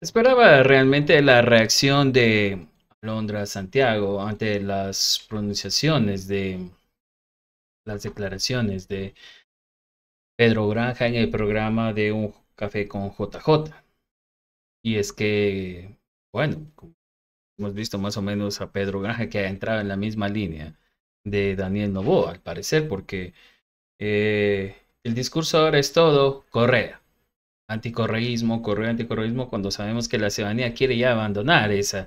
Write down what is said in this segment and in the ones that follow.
Esperaba realmente la reacción de Londra Santiago ante las pronunciaciones de las declaraciones de Pedro Granja en el programa de Un Café con JJ. Y es que, bueno, hemos visto más o menos a Pedro Granja que ha entrado en la misma línea de Daniel Novoa, al parecer, porque eh, el discurso ahora es todo Correa anticorreísmo, correo anticorreísmo, cuando sabemos que la ciudadanía quiere ya abandonar ese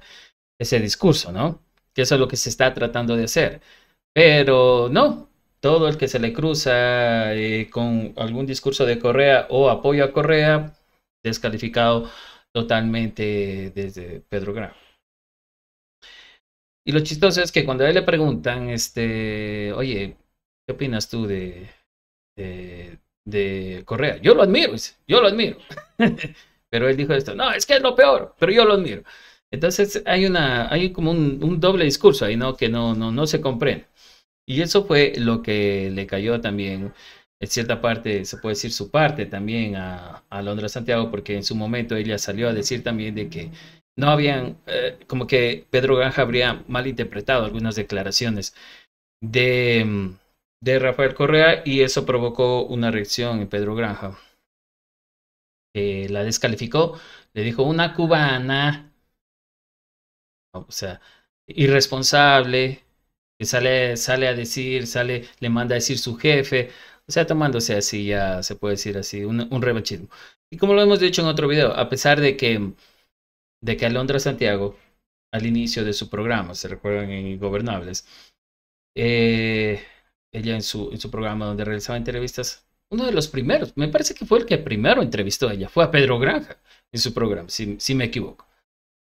discurso, ¿no? Que eso es lo que se está tratando de hacer. Pero no, todo el que se le cruza eh, con algún discurso de Correa o apoyo a Correa, descalificado totalmente desde Pedro Graham. Y lo chistoso es que cuando a él le preguntan, este, oye, ¿qué opinas tú de, de Correa. Yo lo admiro, yo lo admiro. Pero él dijo esto, no, es que es lo peor, pero yo lo admiro. Entonces hay, una, hay como un, doble discurso ahí, ¿no? Que no, no, no se comprende. Y eso fue lo que le cayó también, en cierta parte, se puede decir su parte también a, a Londra Santiago, porque en su momento ella salió a decir también de que no habían, eh, como que Pedro Granja habría malinterpretado algunas declaraciones de, mm, de Rafael Correa y eso provocó una reacción en Pedro Granja. Eh, la descalificó, le dijo una cubana, o sea, irresponsable, que sale, sale a decir, sale, le manda a decir su jefe, o sea, tomándose así ya, se puede decir así, un, un revanchismo. Y como lo hemos dicho en otro video, a pesar de que, de que Alondra Santiago, al inicio de su programa, se recuerdan en Ingobernables, eh, ella en su, en su programa donde realizaba entrevistas, uno de los primeros, me parece que fue el que primero entrevistó a ella, fue a Pedro Granja en su programa, si, si me equivoco.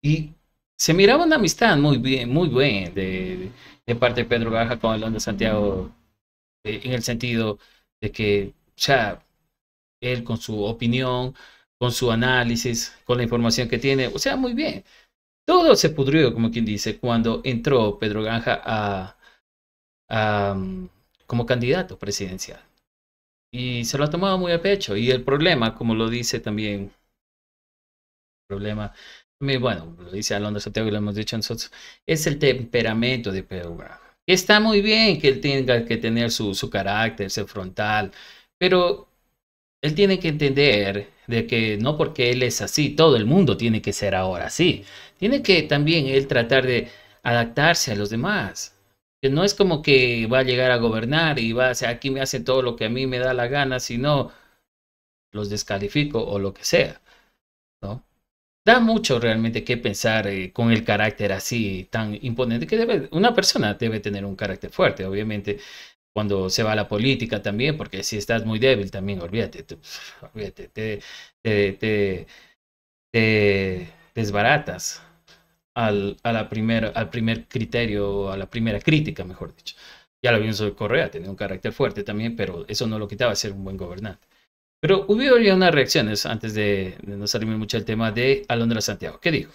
Y se miraba una amistad muy bien, muy buena de, de parte de Pedro Granja con de Santiago, eh, en el sentido de que sea él con su opinión, con su análisis, con la información que tiene, o sea, muy bien. Todo se pudrió, como quien dice, cuando entró Pedro Granja a, a como candidato presidencial. Y se lo ha tomado muy a pecho. Y el problema, como lo dice también, el problema, bueno, lo dice alonso Santiago y lo hemos dicho nosotros, es el temperamento de Pedro Brown. Está muy bien que él tenga que tener su, su carácter, ser frontal, pero él tiene que entender de que no porque él es así, todo el mundo tiene que ser ahora así. Tiene que también él tratar de adaptarse a los demás que no es como que va a llegar a gobernar y va, a decir, aquí me hace todo lo que a mí me da la gana, sino los descalifico o lo que sea, ¿no? Da mucho realmente que pensar eh, con el carácter así tan imponente que debe, una persona debe tener un carácter fuerte, obviamente, cuando se va a la política también, porque si estás muy débil también, olvídate, olvídate, te, te desbaratas, al, a la primer, al primer criterio, a la primera crítica, mejor dicho. Ya lo vimos en Correa, tenía un carácter fuerte también, pero eso no lo quitaba ser un buen gobernante. Pero hubo ya unas reacciones, antes de, no salirme mucho el tema, de Alondra Santiago. ¿Qué dijo?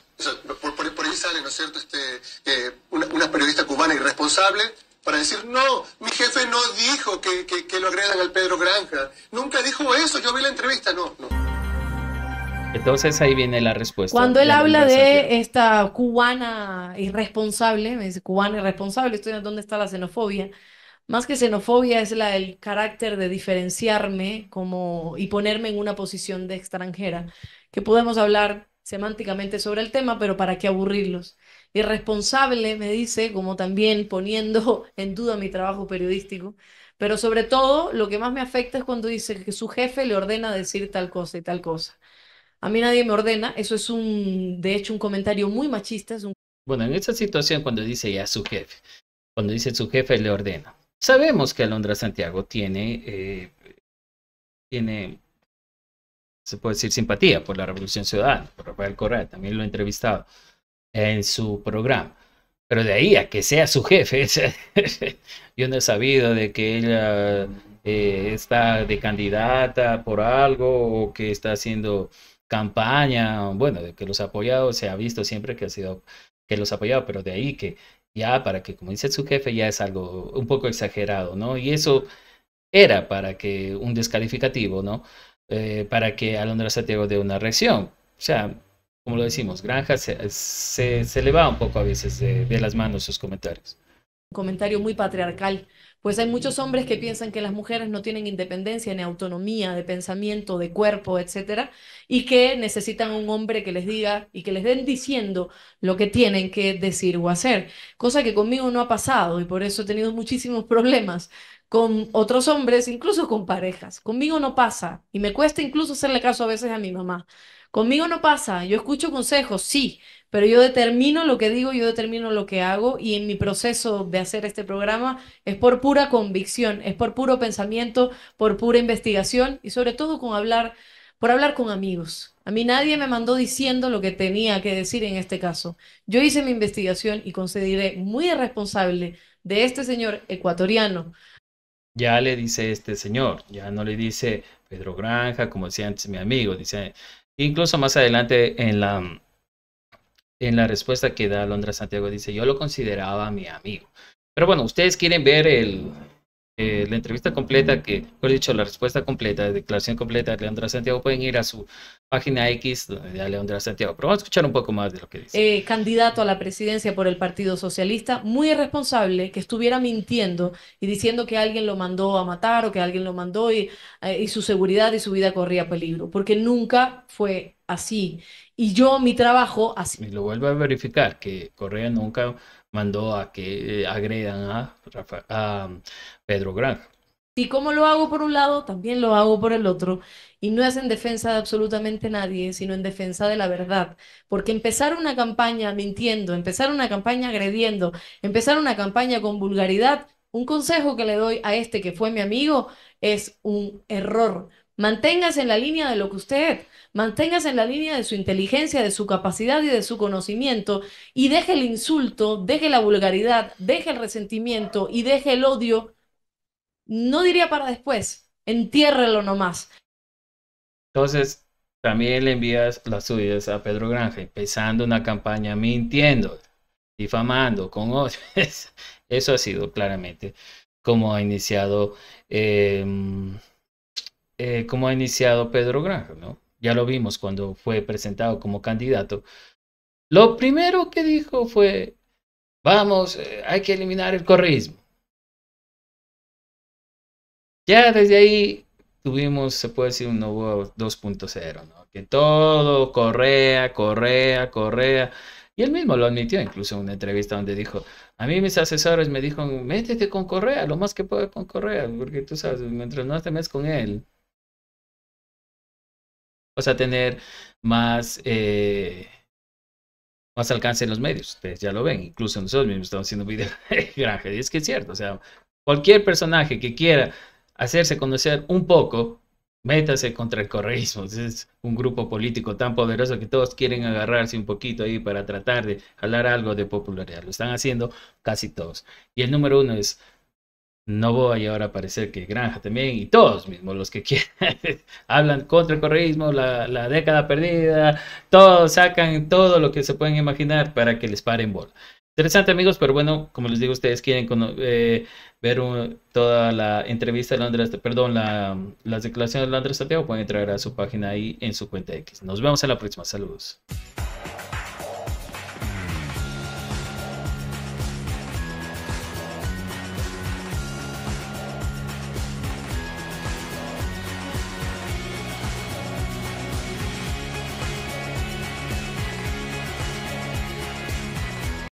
Por, ahí sale, ¿no es cierto?, este, eh, una, periodista cubana irresponsable para decir, no, mi jefe no dijo que, que, que, lo agredan al Pedro Granja. Nunca dijo eso, yo vi la entrevista, no, no. Entonces ahí viene la respuesta. Cuando él habla de esta cubana irresponsable, me dice cubana irresponsable, estoy en dónde está la xenofobia. Más que xenofobia es la del carácter de diferenciarme como y ponerme en una posición de extranjera, que podemos hablar semánticamente sobre el tema, pero para qué aburrirlos. Irresponsable me dice, como también poniendo en duda mi trabajo periodístico, pero sobre todo lo que más me afecta es cuando dice que su jefe le ordena decir tal cosa y tal cosa. A mí nadie me ordena, eso es un, de hecho, un comentario muy machista. Es un... Bueno, en esa situación cuando dice ya su jefe, cuando dice su jefe le ordena. Sabemos que Alondra Santiago tiene, eh, tiene, se puede decir, simpatía por la Revolución Ciudadana, por Rafael Correa, también lo he entrevistado en su programa. Pero de ahí a que sea su jefe, yo no he sabido de que ella eh, está de candidata por algo o que está haciendo campaña, bueno, de que los ha apoyado, se ha visto siempre que ha sido que los ha apoyado, pero de ahí que ya para que, como dice su jefe, ya es algo un poco exagerado, ¿no? Y eso era para que un descalificativo, ¿no? Eh, para que Alondra Santiago dé una reacción. O sea, como lo decimos, Granja se, se, le va un poco a veces de las manos sus comentarios comentario muy patriarcal, pues hay muchos hombres que piensan que las mujeres no tienen independencia ni autonomía de pensamiento, de cuerpo, etcétera, y que necesitan un hombre que les diga y que les den diciendo lo que tienen que decir o hacer, cosa que conmigo no ha pasado y por eso he tenido muchísimos problemas con otros hombres, incluso con parejas. Conmigo no pasa y me cuesta incluso hacerle caso a veces a mi mamá. Conmigo no pasa, yo escucho consejos, sí, pero yo determino lo que digo, yo determino lo que hago y en mi proceso de hacer este programa es por pura convicción, es por puro pensamiento, por pura investigación y sobre todo con hablar, por hablar con amigos. A mí nadie me mandó diciendo lo que tenía que decir en este caso. Yo hice mi investigación y consideré muy responsable de este señor ecuatoriano ya le dice este señor, ya no le dice Pedro Granja, como decía antes mi amigo, dice, incluso más adelante en la, en la respuesta que da Londra Santiago, dice, yo lo consideraba mi amigo. Pero bueno, ustedes quieren ver el, eh, la entrevista completa, que, mejor dicho, la respuesta completa, la declaración completa de Leandra Santiago, pueden ir a su página X de Leandra Santiago. Pero vamos a escuchar un poco más de lo que dice. Eh, candidato a la presidencia por el Partido Socialista, muy irresponsable que estuviera mintiendo y diciendo que alguien lo mandó a matar o que alguien lo mandó y, eh, su seguridad y su vida corría peligro, porque nunca fue así. Y yo, mi trabajo, así. Y lo vuelvo a verificar, que Correa nunca mandó a que eh, agredan a, mm, Pedro Gran. Y como lo hago por un lado, también lo hago por el otro. Y no es en defensa de absolutamente nadie, sino en defensa de la verdad. Porque empezar una campaña mintiendo, empezar una campaña agrediendo, empezar una campaña con vulgaridad, un consejo que le doy a este que fue mi amigo es un error. Manténgase en la línea de lo que usted Manténgase en la línea de su inteligencia, de su capacidad y de su conocimiento y deje el insulto, deje la vulgaridad, deje el resentimiento y deje el odio. No diría para después, entiérrelo nomás. Entonces, también le envías las suyas a Pedro Granja, empezando una campaña mintiendo, difamando, con odio. Eso ha sido claramente como ha iniciado, em, eh, como ha iniciado Pedro Granja, ¿no? ya lo vimos cuando fue presentado como candidato, lo primero que dijo fue, vamos, eh, hay que eliminar el correísmo. Ya desde ahí tuvimos, se puede decir, un nuevo 2.0, ¿no? Que todo Correa, Correa, Correa. Y él mismo lo admitió, incluso en una entrevista donde dijo, a mí mis asesores me dijeron, métete con Correa, lo más que puede con Correa, porque tú sabes, mientras no te metes con él, o sea, tener más, eh, más alcance en los medios. Ustedes ya lo ven, incluso nosotros mismos estamos haciendo videos de granja. Y es que es cierto, o sea, cualquier personaje que quiera hacerse conocer un poco, métase contra el correísmo. Es un grupo político tan poderoso que todos quieren agarrarse un poquito ahí para tratar de jalar algo de popularidad. Lo están haciendo casi todos. Y el número uno es no voy ahora a parecer que Granja también y todos mismos los que quieran hablan contra el correísmo, la, década perdida, todos sacan todo lo que se pueden imaginar para que les paren bola. Interesante amigos, pero bueno, como les digo, ustedes quieren eh, ver toda la entrevista de Londres, perdón, las declaraciones de Londres Santiago, pueden entrar a su página ahí en su cuenta X. Nos vemos en la próxima, saludos.